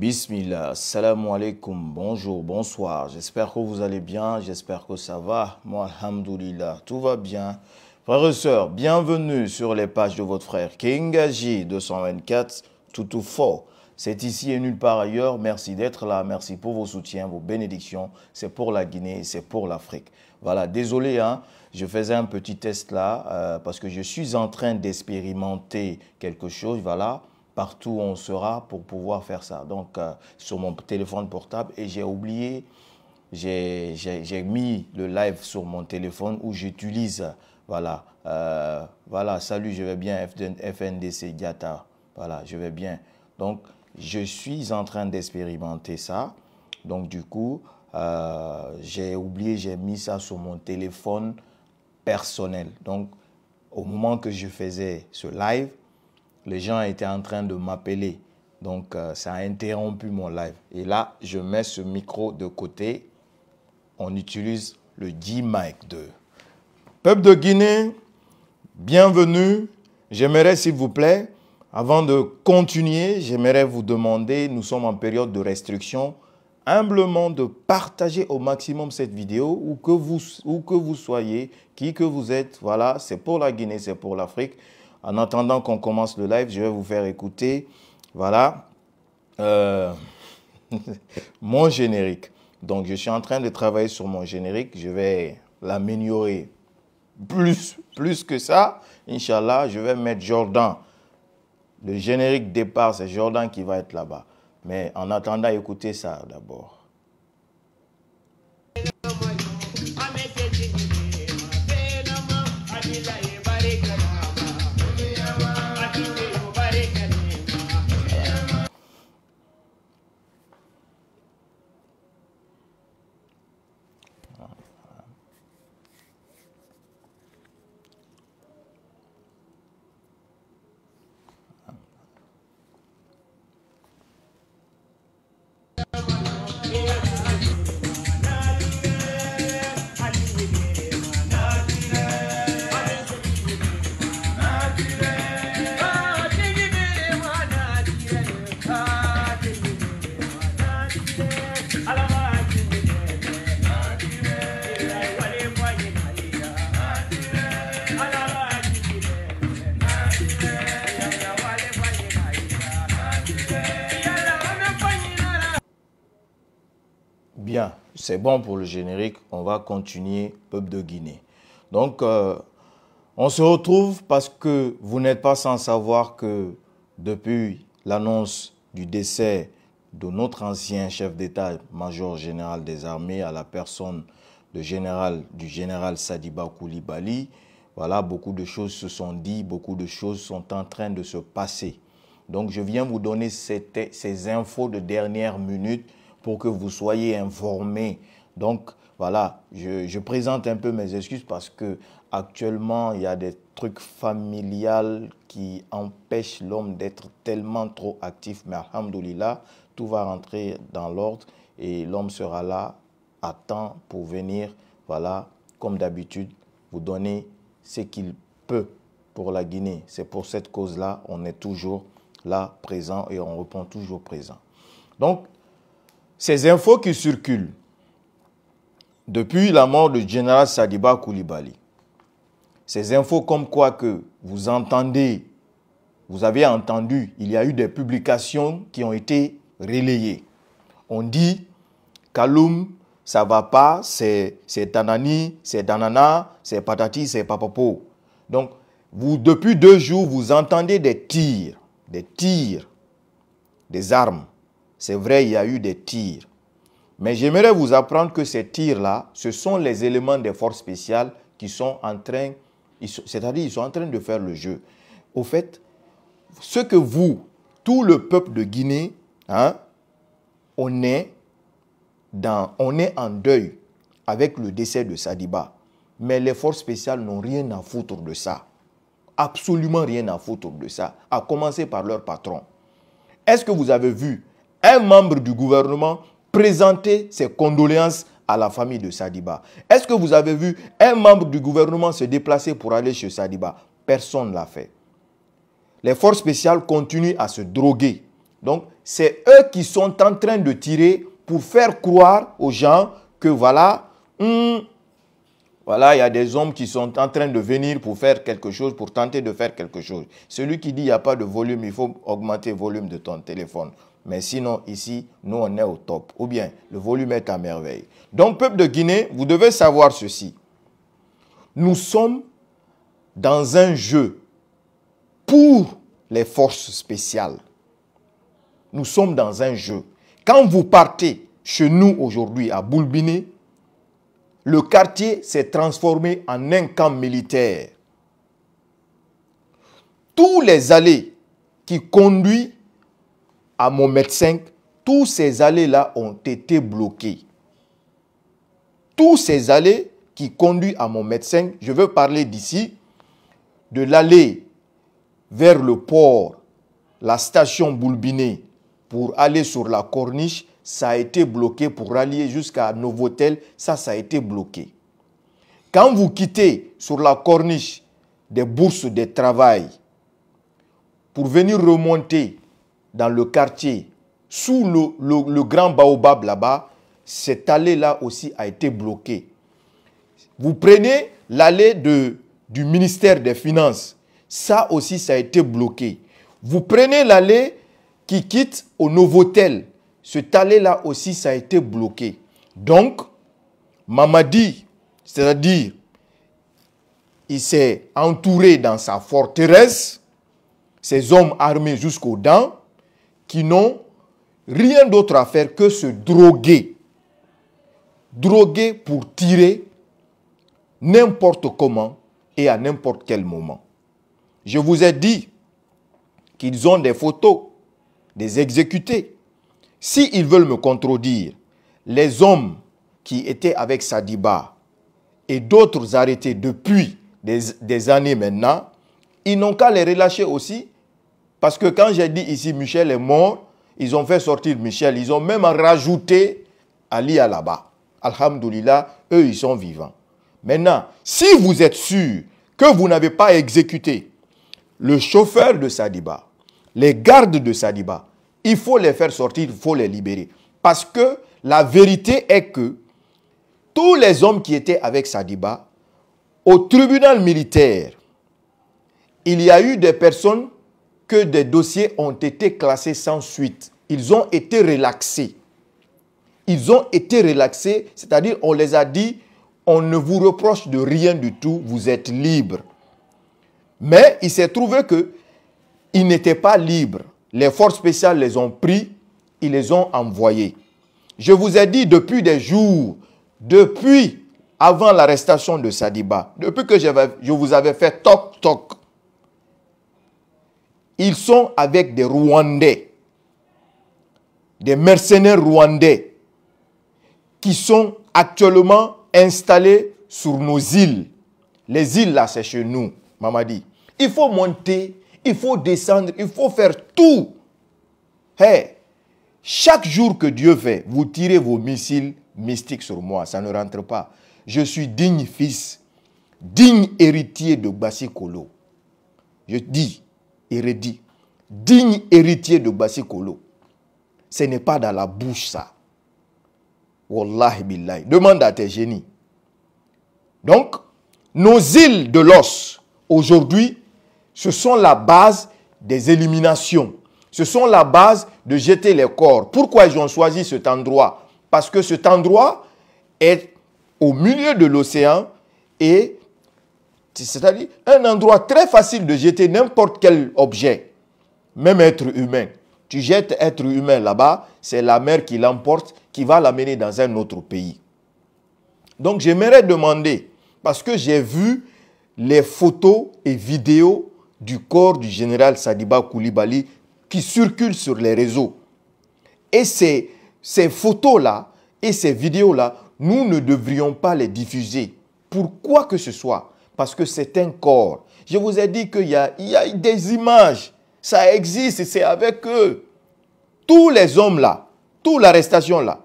Bismillah, salam alaikum, bonjour, bonsoir. J'espère que vous allez bien, j'espère que ça va. Moi, alhamdoulilah, tout va bien. Frères et sœurs, bienvenue sur les pages de votre frère Kingaji 224 fort. C'est ici et nulle part ailleurs. Merci d'être là. Merci pour vos soutiens, vos bénédictions. C'est pour la Guinée, c'est pour l'Afrique. Voilà, désolé, hein, je faisais un petit test là euh, parce que je suis en train d'expérimenter quelque chose. Voilà, partout où on sera pour pouvoir faire ça. Donc, euh, sur mon téléphone portable, et j'ai oublié, j'ai mis le live sur mon téléphone où j'utilise, voilà, euh, voilà, salut, je vais bien, FNDC Gata. voilà, je vais bien. Donc, je suis en train d'expérimenter ça. Donc, du coup, euh, j'ai oublié, j'ai mis ça sur mon téléphone personnel. Donc, au moment que je faisais ce live, les gens étaient en train de m'appeler. Donc, euh, ça a interrompu mon live. Et là, je mets ce micro de côté. On utilise le G-Mic 2. Peuple de Guinée, bienvenue. J'aimerais, s'il vous plaît, avant de continuer, j'aimerais vous demander, nous sommes en période de restriction, humblement de partager au maximum cette vidéo, où que vous, où que vous soyez, qui que vous êtes. Voilà, c'est pour la Guinée, c'est pour l'Afrique. En attendant qu'on commence le live, je vais vous faire écouter, voilà, euh, mon générique. Donc, je suis en train de travailler sur mon générique. Je vais l'améliorer plus, plus que ça. Inch'Allah, je vais mettre Jordan. Le générique départ, c'est Jordan qui va être là-bas. Mais en attendant, écoutez ça d'abord. c'est bon pour le générique, on va continuer peuple de Guinée. Donc, euh, on se retrouve parce que vous n'êtes pas sans savoir que depuis l'annonce du décès de notre ancien chef d'état-major général des armées à la personne de général, du général Sadiba Koulibaly, voilà, beaucoup de choses se sont dites, beaucoup de choses sont en train de se passer. Donc je viens vous donner ces infos de dernière minute pour que vous soyez informés. Donc voilà, je, présente un peu mes excuses parce que actuellement il y a des trucs familiales qui empêchent l'homme d'être tellement trop actif. Mais alhamdoulilah, tout va rentrer dans l'ordre et l'homme sera là à temps pour venir, voilà, comme d'habitude, vous donner ce qu'il peut pour la Guinée. C'est pour cette cause-là, on est toujours là présent et on répond toujours présent. Donc, ces infos qui circulent depuis la mort du général Sadiba Koulibaly, ces infos comme quoi que vous entendez, vous avez entendu, il y a eu des publications qui ont été relayées. On dit, Kaloum, ça va pas, c'est Tanani, c'est Danana, c'est Patati, c'est Papapo. Donc, vous, depuis deux jours, vous entendez des tirs, des tirs, des armes. C'est vrai, il y a eu des tirs. Mais j'aimerais vous apprendre que ces tirs-là, ce sont les éléments des forces spéciales qui sont en train, c'est-à-dire ils sont en train de faire le jeu. Au fait, ce que vous, tout le peuple de Guinée, hein, on, est dans, on est en deuil avec le décès de Sadiba. Mais les forces spéciales n'ont rien à foutre de ça. Absolument rien à foutre de ça. À commencer par leur patron. Est-ce que vous avez vu un membre du gouvernement présenter ses condoléances à la famille de Sadiba. Est-ce que vous avez vu un membre du gouvernement se déplacer pour aller chez Sadiba Personne ne l'a fait. Les forces spéciales continuent à se droguer. Donc, c'est eux qui sont en train de tirer pour faire croire aux gens que voilà, hmm, voilà, il y a des hommes qui sont en train de venir pour faire quelque chose, pour tenter de faire quelque chose. Celui qui dit qu'il n'y a pas de volume, il faut augmenter le volume de ton téléphone. Mais sinon, ici, nous, on est au top. Ou bien, le volume est à merveille. Donc, peuple de Guinée, vous devez savoir ceci. Nous sommes dans un jeu pour les forces spéciales. Nous sommes dans un jeu. Quand vous partez chez nous aujourd'hui à Boulbiné, le quartier s'est transformé en un camp militaire. Tous les allées qui conduisent à mon médecin, tous ces allées-là ont été bloquées. Tous ces allées qui conduisent à mon médecin, je veux parler d'ici, de l'allée vers le port, la station Boulbiné, pour aller sur la corniche, ça a été bloqué pour rallier jusqu'à Novotel, ça, ça a été bloqué. Quand vous quittez sur la corniche des bourses de travail pour venir remonter dans le quartier, sous le, grand baobab là-bas, cette allée-là aussi a été bloquée. Vous prenez l'allée du ministère des Finances. Ça aussi, ça a été bloqué. Vous prenez l'allée qui quitte au Nouveau-Tel, Cette allée-là aussi, ça a été bloqué. Donc, Mamadi, c'est-à-dire, il s'est entouré dans sa forteresse, ses hommes armés jusqu'aux dents, qui n'ont rien d'autre à faire que se droguer. Droguer pour tirer n'importe comment et à n'importe quel moment. Je vous ai dit qu'ils ont des photos des exécutés. S'ils ils veulent me contredire, les hommes qui étaient avec Sadiba et d'autres arrêtés depuis des, des années maintenant, ils n'ont qu'à les relâcher aussi parce que quand j'ai dit ici Michel est mort, ils ont fait sortir Michel. Ils ont même rajouté Ali à là-bas. Alhamdoulilah, eux, ils sont vivants. Maintenant, si vous êtes sûr que vous n'avez pas exécuté le chauffeur de Sadiba, les gardes de Sadiba, il faut les faire sortir, il faut les libérer. Parce que la vérité est que tous les hommes qui étaient avec Sadiba, au tribunal militaire, il y a eu des personnes que des dossiers ont été classés sans suite. Ils ont été relaxés. Ils ont été relaxés, c'est-à-dire on les a dit, on ne vous reproche de rien du tout, vous êtes libre. Mais il s'est trouvé que n'étaient pas libres. Les forces spéciales les ont pris, ils les ont envoyés. Je vous ai dit depuis des jours, depuis avant l'arrestation de Sadiba, depuis que je vous avais fait toc toc, ils sont avec des Rwandais, des mercenaires rwandais qui sont actuellement installés sur nos îles. Les îles, là, c'est chez nous, dit, Il faut monter, il faut descendre, il faut faire tout. chaque jour que Dieu fait, vous tirez vos missiles mystiques sur moi, ça ne rentre pas. Je suis digne fils, digne héritier de Kolo. Je dis, Hérédit, digne héritier de Kolo. Ce n'est pas dans la bouche ça. Wallahi billahi. Demande à tes génies. Donc, nos îles de l'os, aujourd'hui, ce sont la base des éliminations. Ce sont la base de jeter les corps. Pourquoi ils ont choisi cet endroit Parce que cet endroit est au milieu de l'océan et c'est-à-dire un endroit très facile de jeter n'importe quel objet, même être humain. Tu jettes être humain là-bas, c'est la mer qui l'emporte, qui va l'amener dans un autre pays. Donc j'aimerais demander, parce que j'ai vu les photos et vidéos du corps du général Sadiba Koulibaly qui circulent sur les réseaux. Et ces, photos-là et ces vidéos-là, nous ne devrions pas les diffuser pour quoi que ce soit parce que c'est un corps. Je vous ai dit qu'il y, a, des images. Ça existe, c'est avec eux. Tous les hommes-là, toute l'arrestation-là,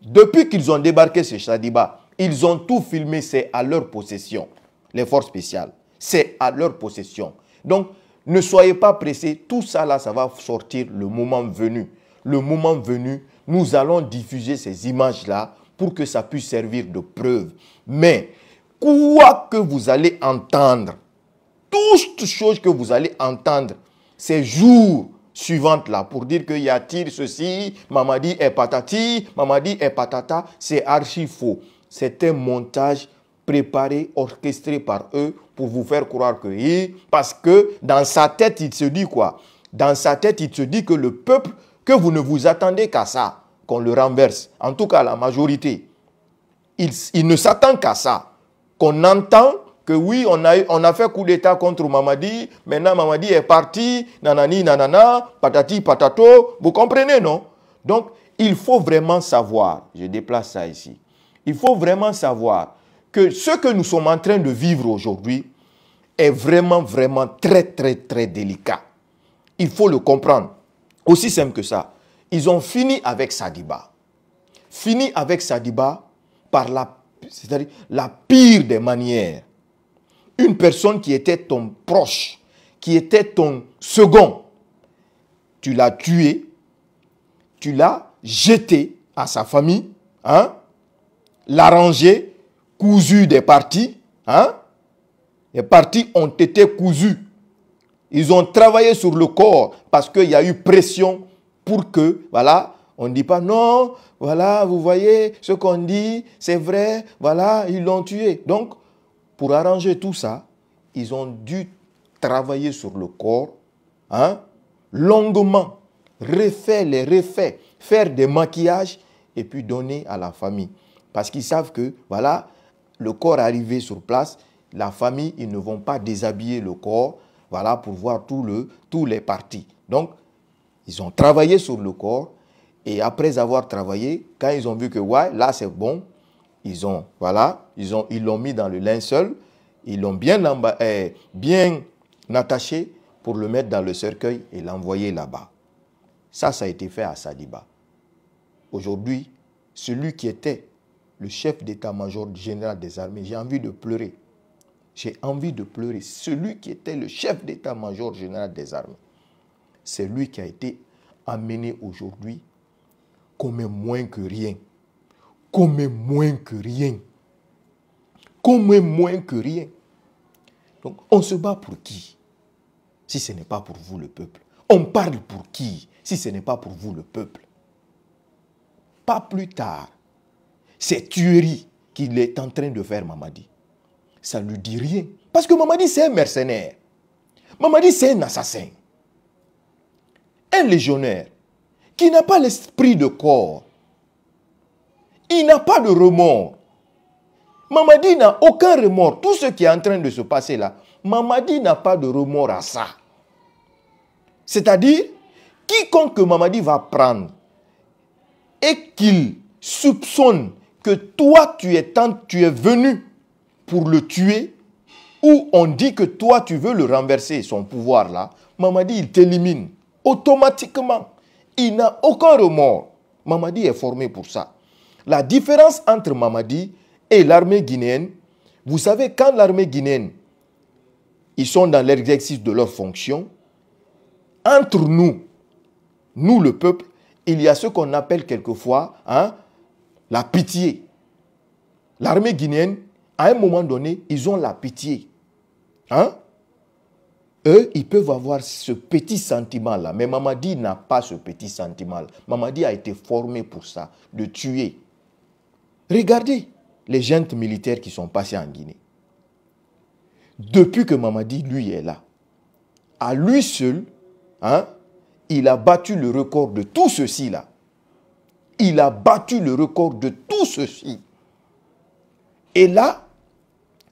depuis qu'ils ont débarqué chez Chadiba, ils ont tout filmé, c'est à leur possession. Les forces spéciales, c'est à leur possession. Donc, ne soyez pas pressés, tout ça là, ça va sortir le moment venu. Le moment venu, nous allons diffuser ces images-là pour que ça puisse servir de preuve. Mais quoi que vous allez entendre, toute chose que vous allez entendre ces jours suivants là pour dire qu'il y a-t-il ceci, dit est patati, maman dit est patata, c'est archi faux. C'est un montage préparé, orchestré par eux pour vous faire croire que oui, parce que dans sa tête, il se dit quoi Dans sa tête, il se dit que le peuple, que vous ne vous attendez qu'à ça, qu'on le renverse. En tout cas, la majorité, il ne s'attend qu'à ça qu'on entend que oui, on a, on a fait coup d'État contre Mamadi, maintenant Mamadi est parti, nanani, nanana, patati, patato, vous comprenez, non Donc, il faut vraiment savoir, je déplace ça ici, il faut vraiment savoir que ce que nous sommes en train de vivre aujourd'hui est vraiment, vraiment très, très, très délicat. Il faut le comprendre. Aussi simple que ça. Ils ont fini avec Sadiba. Fini avec Sadiba par la c'est-à-dire la pire des manières. Une personne qui était ton proche, qui était ton second, tu l'as tué, tu l'as jeté à sa famille, hein? l'arrangé, cousu des parties. Hein? Les parties ont été cousues. Ils ont travaillé sur le corps parce qu'il y a eu pression pour que, voilà, on ne dit pas non, voilà, vous voyez ce qu'on dit, c'est vrai, voilà, ils l'ont tué. Donc, pour arranger tout ça, ils ont dû travailler sur le corps, hein, longuement, refaire les refaits, faire des maquillages et puis donner à la famille. Parce qu'ils savent que, voilà, le corps arrivé sur place, la famille, ils ne vont pas déshabiller le corps, voilà, pour voir le, tous les parties. Donc, ils ont travaillé sur le corps, et après avoir travaillé, quand ils ont vu que ouais, là c'est bon, ils ont voilà, ils ont ils l'ont mis dans le linceul, ils l'ont bien eh, bien attaché pour le mettre dans le cercueil et l'envoyer là-bas. Ça, ça a été fait à Sadiba. Aujourd'hui, celui qui était le chef d'état-major général des armées, j'ai envie de pleurer. J'ai envie de pleurer. Celui qui était le chef d'état-major général des armées, c'est lui qui a été amené aujourd'hui comme moins que rien. Comme moins que rien. Comme moins que rien. Donc, on se bat pour qui Si ce n'est pas pour vous, le peuple. On parle pour qui Si ce n'est pas pour vous, le peuple. Pas plus tard, cette tuerie qu'il est en train de faire, Mamadi, ça ne lui dit rien. Parce que Mamadi, c'est un mercenaire. Mamadi, c'est un assassin. Un légionnaire qui n'a pas l'esprit de corps. Il n'a pas de remords. Mamadi n'a aucun remords. Tout ce qui est en train de se passer là, Mamadi n'a pas de remords à ça. C'est-à-dire, quiconque Mamadi va prendre et qu'il soupçonne que toi tu es, tant, tu es venu pour le tuer, ou on dit que toi tu veux le renverser, son pouvoir là, Mamadi il t'élimine automatiquement. Il n'a aucun remords. Mamadi est formé pour ça. La différence entre Mamadi et l'armée guinéenne, vous savez, quand l'armée guinéenne, ils sont dans l'exercice de leurs fonctions, entre nous, nous le peuple, il y a ce qu'on appelle quelquefois hein, la pitié. L'armée guinéenne, à un moment donné, ils ont la pitié. Hein? eux, ils peuvent avoir ce petit sentiment-là. Mais Mamadi n'a pas ce petit sentiment-là. Mamadi a été formé pour ça, de tuer. Regardez les jeunes militaires qui sont passés en Guinée. Depuis que Mamadi, lui, est là, à lui seul, hein, il a battu le record de tout ceci-là. Il a battu le record de tout ceci. Et là,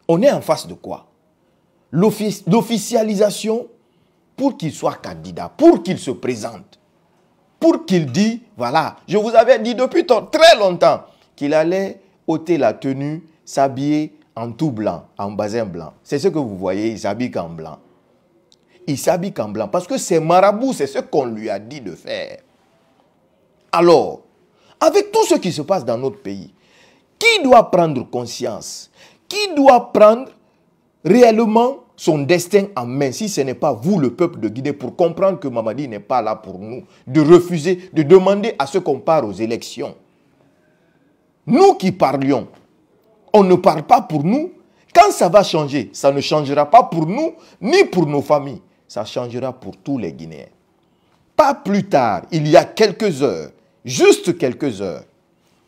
on est en face de quoi l'officialisation pour qu'il soit candidat, pour qu'il se présente, pour qu'il dise, voilà, je vous avais dit depuis très longtemps qu'il allait ôter la tenue, s'habiller en tout blanc, en basin blanc. C'est ce que vous voyez, il s'habille en blanc. Il s'habille en blanc parce que c'est marabout, c'est ce qu'on lui a dit de faire. Alors, avec tout ce qui se passe dans notre pays, qui doit prendre conscience Qui doit prendre réellement son destin en main, si ce n'est pas vous, le peuple, de Guinée pour comprendre que Mamadi n'est pas là pour nous, de refuser, de demander à ce qu'on part aux élections. Nous qui parlions, on ne parle pas pour nous. Quand ça va changer, ça ne changera pas pour nous, ni pour nos familles. Ça changera pour tous les Guinéens. Pas plus tard, il y a quelques heures, juste quelques heures,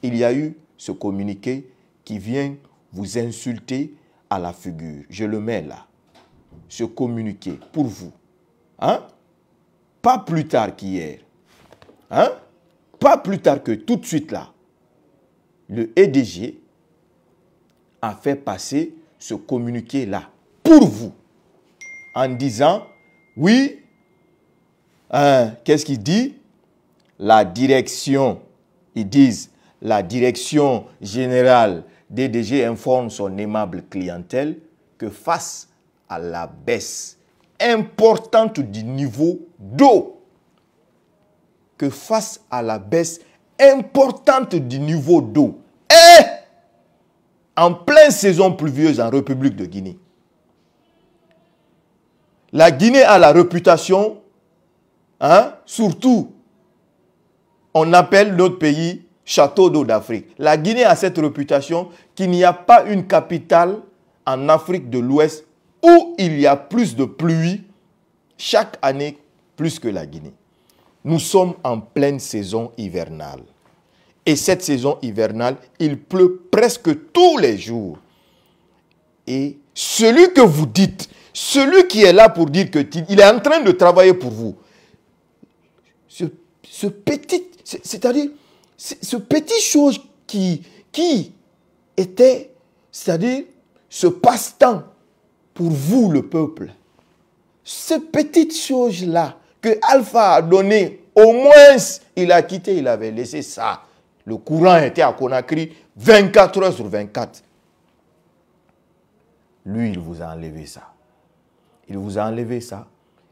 il y a eu ce communiqué qui vient vous insulter, à la figure. Je le mets là. Ce communiqué pour vous. Hein? Pas plus tard qu'hier. Hein? Pas plus tard que tout de suite là. Le EDG a fait passer ce communiqué là pour vous. En disant, oui, hein, qu'est-ce qu'il dit La direction, ils disent, la direction générale DDG informe son aimable clientèle que face à la baisse importante du niveau d'eau, que face à la baisse importante du niveau d'eau, et en pleine saison pluvieuse en République de Guinée, la Guinée a la réputation, hein, surtout, on appelle notre pays château d'eau d'Afrique. La Guinée a cette réputation qu'il n'y a pas une capitale en Afrique de l'Ouest où il y a plus de pluie chaque année plus que la Guinée. Nous sommes en pleine saison hivernale. Et cette saison hivernale, il pleut presque tous les jours. Et celui que vous dites, celui qui est là pour dire qu'il est en train de travailler pour vous, ce, ce petit, c'est-à-dire ce petit chose qui, qui était, c'est-à-dire ce passe-temps pour vous, le peuple, ce petit chose là que Alpha a donné, au moins il a quitté, il avait laissé ça. Le courant était à Conakry 24 heures sur 24. Lui, il vous a enlevé ça. Il vous a enlevé ça.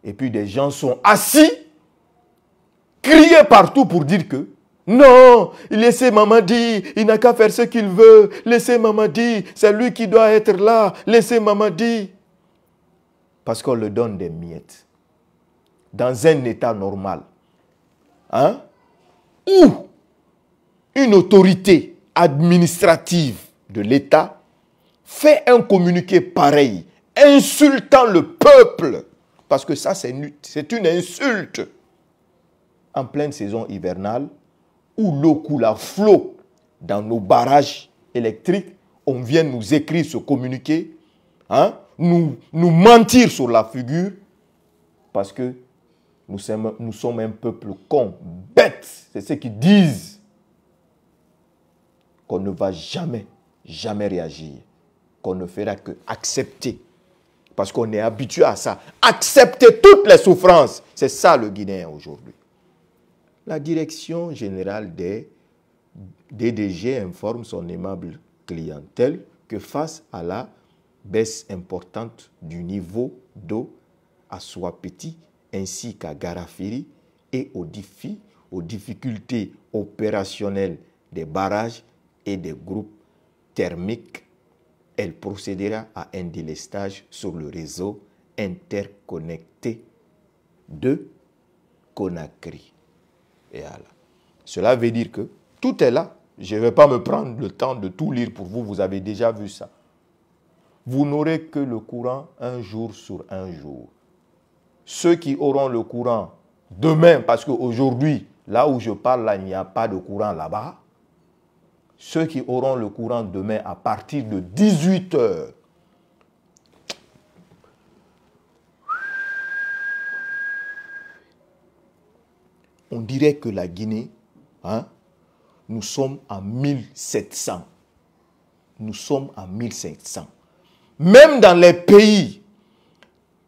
Et puis des gens sont assis, criés partout pour dire que non, laissez maman dire, il n'a qu'à faire ce qu'il veut. Laissez maman dire, c'est lui qui doit être là. Laissez maman dire. Parce qu'on le donne des miettes. Dans un état normal. Hein? Où une autorité administrative de l'État fait un communiqué pareil, insultant le peuple. Parce que ça, c'est une insulte. En pleine saison hivernale, où l'eau coule à flot dans nos barrages électriques, on vient nous écrire ce communiqué, hein, nous, nous mentir sur la figure, parce que nous sommes, nous sommes un peuple con, bête. C'est ce qu'ils disent qu'on ne va jamais, jamais réagir, qu'on ne fera que accepter. Parce qu'on est habitué à ça. Accepter toutes les souffrances. C'est ça le Guinéen aujourd'hui. La direction générale des DDG informe son aimable clientèle que face à la baisse importante du niveau d'eau à petit ainsi qu'à Garafiri et aux, aux difficultés opérationnelles des barrages et des groupes thermiques, elle procédera à un délestage sur le réseau interconnecté de Conakry. Cela veut dire que tout est là. Je ne vais pas me prendre le temps de tout lire pour vous. Vous avez déjà vu ça. Vous n'aurez que le courant un jour sur un jour. Ceux qui auront le courant demain, parce qu'aujourd'hui, là où je parle, il n'y a pas de courant là-bas. Ceux qui auront le courant demain à partir de 18 heures on dirait que la Guinée, hein, nous sommes à 1700. Nous sommes à 1500. Même dans les pays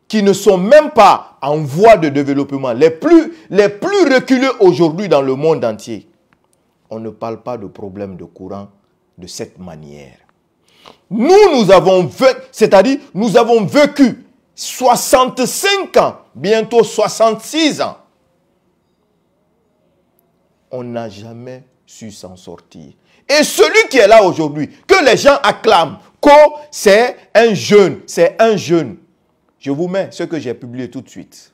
qui ne sont même pas en voie de développement, les plus, les reculés aujourd'hui dans le monde entier, on ne parle pas de problème de courant de cette manière. Nous, nous avons vécu, c'est-à-dire, nous avons vécu 65 ans, bientôt 66 ans, on n'a jamais su s'en sortir. Et celui qui est là aujourd'hui, que les gens acclament, que c'est un jeune, c'est un jeune. Je vous mets ce que j'ai publié tout de suite.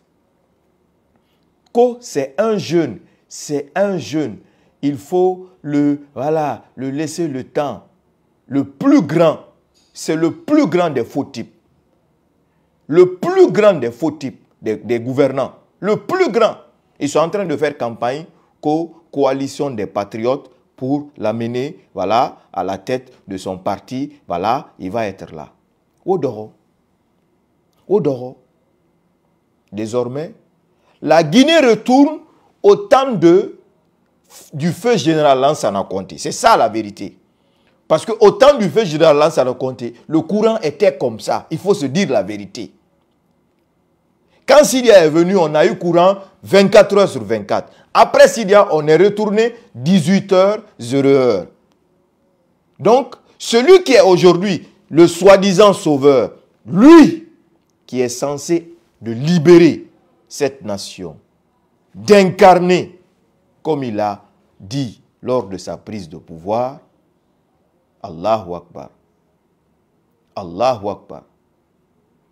Que c'est un jeune, c'est un jeune. Il faut le, voilà, le laisser le temps. Le plus grand, c'est le plus grand des faux types. Le plus grand des faux types des, gouvernants. Le plus grand. Ils sont en train de faire campagne coalition des patriotes pour l'amener voilà, à la tête de son parti. Voilà, il va être là. Odoro. Odoro. Désormais, la Guinée retourne au temps de, du feu général Lansana Conté. C'est ça la vérité. Parce qu'au temps du feu général Lansana Conté, le courant était comme ça. Il faut se dire la vérité. Quand Sidia est venu, on a eu courant 24 heures sur 24. Après Sidia, on est retourné 18 heures, 0 heures. Donc, celui qui est aujourd'hui le soi-disant sauveur, lui qui est censé de libérer cette nation, d'incarner, comme il a dit lors de sa prise de pouvoir, Allahu Akbar. Allahu Akbar.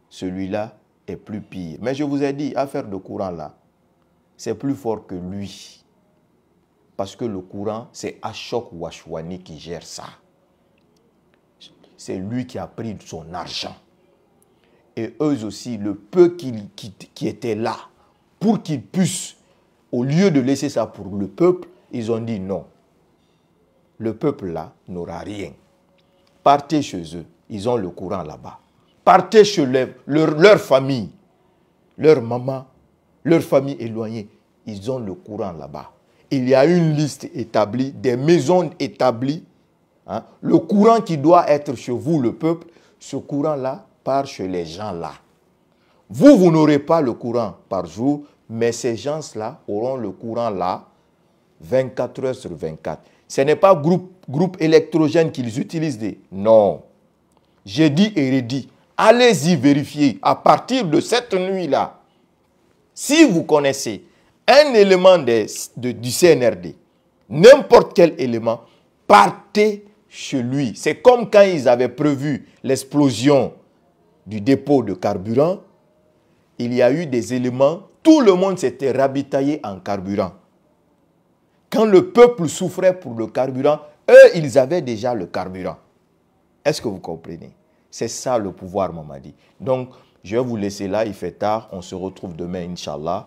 Celui-là est plus pire. Mais je vous ai dit, affaire de courant là, c'est plus fort que lui. Parce que le courant, c'est Ashok Washwani qui gère ça. C'est lui qui a pris son argent. Et eux aussi, le peu qui, qui était là, pour qu'ils puissent, au lieu de laisser ça pour le peuple, ils ont dit non. Le peuple là n'aura rien. Partez chez eux, ils ont le courant là-bas partaient chez leur, famille, leur maman, leur famille éloignée. Ils ont le courant là-bas. Il y a une liste établie, des maisons établies. Hein. Le courant qui doit être chez vous, le peuple, ce courant-là part chez les gens-là. Vous, vous n'aurez pas le courant par jour, mais ces gens-là auront le courant-là 24 heures sur 24. Ce n'est pas groupe, groupe électrogène qu'ils utilisent. Non. J'ai dit et redit, Allez-y vérifier à partir de cette nuit-là. Si vous connaissez un élément du CNRD, n'importe quel élément, partez chez lui. C'est comme quand ils avaient prévu l'explosion du dépôt de carburant. Il y a eu des éléments, tout le monde s'était rabitaillé en carburant. Quand le peuple souffrait pour le carburant, eux, ils avaient déjà le carburant. Est-ce que vous comprenez c'est ça le pouvoir, dit. Donc, je vais vous laisser là, il fait tard. On se retrouve demain, inshallah,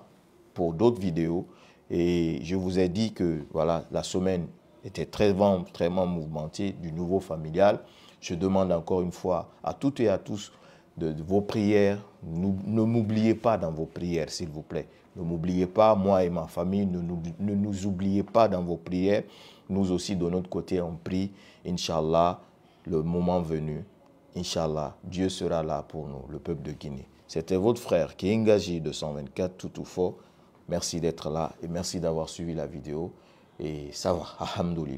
pour d'autres vidéos. Et je vous ai dit que voilà, la semaine était très, très mouvementée du nouveau familial. Je demande encore une fois à toutes et à tous de, vos prières. Ne m'oubliez pas dans vos prières, s'il vous plaît. Ne m'oubliez pas, moi et ma famille, ne nous, ne nous, oubliez pas dans vos prières. Nous aussi, de notre côté, on prie, inshallah, le moment venu. Inch'Allah, Dieu sera là pour nous, le peuple de Guinée. C'était votre frère qui est engagé 224 fort. Merci d'être là et merci d'avoir suivi la vidéo. Et ça va, alhamdoulilah.